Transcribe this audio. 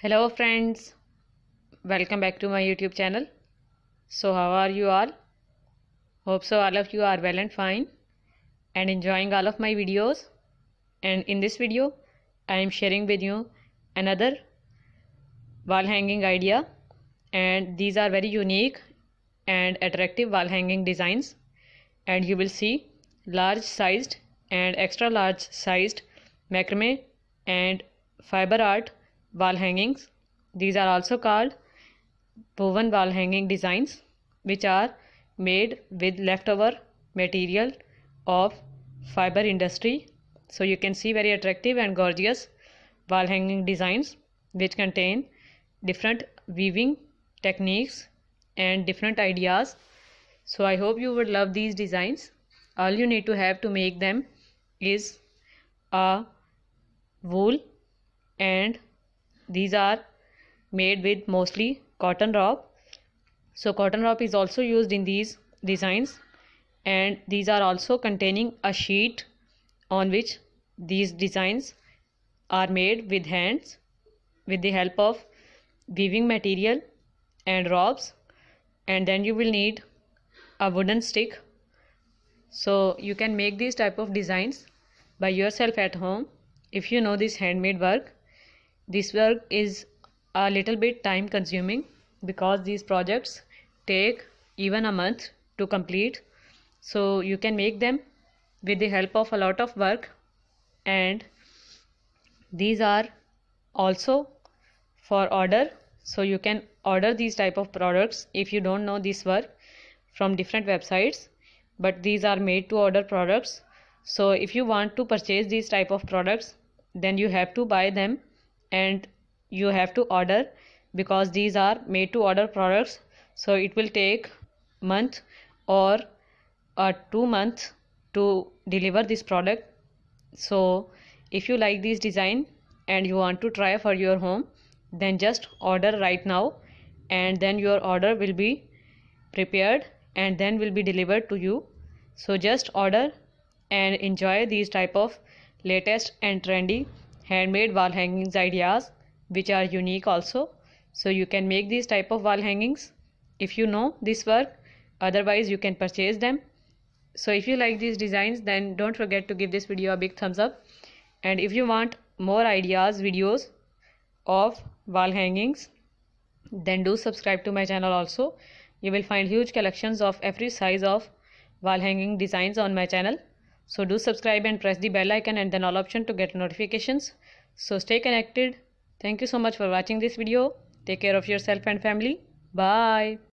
hello friends welcome back to my youtube channel so how are you all hope so all of you are well and fine and enjoying all of my videos and in this video i am sharing with you another wall hanging idea and these are very unique and attractive wall hanging designs and you will see large sized and extra large sized macrame and fiber art wall hangings. These are also called woven wall hanging designs which are made with leftover material of fiber industry. So you can see very attractive and gorgeous wall hanging designs which contain different weaving techniques and different ideas. So I hope you would love these designs. All you need to have to make them is a wool and these are made with mostly cotton rope. So cotton rope is also used in these designs and these are also containing a sheet on which these designs are made with hands with the help of weaving material and ropes and then you will need a wooden stick so you can make these type of designs by yourself at home if you know this handmade work this work is a little bit time consuming because these projects take even a month to complete so you can make them with the help of a lot of work and these are also for order so you can order these type of products if you don't know this work from different websites but these are made to order products so if you want to purchase these type of products then you have to buy them and you have to order because these are made to order products so it will take month or uh, two months to deliver this product so if you like this design and you want to try for your home then just order right now and then your order will be prepared and then will be delivered to you so just order and enjoy these type of latest and trendy handmade wall hangings ideas which are unique also so you can make these type of wall hangings if you know this work otherwise you can purchase them so if you like these designs then don't forget to give this video a big thumbs up and if you want more ideas videos of wall hangings then do subscribe to my channel also you will find huge collections of every size of wall hanging designs on my channel so do subscribe and press the bell icon and then all option to get notifications. So stay connected. Thank you so much for watching this video. Take care of yourself and family. Bye.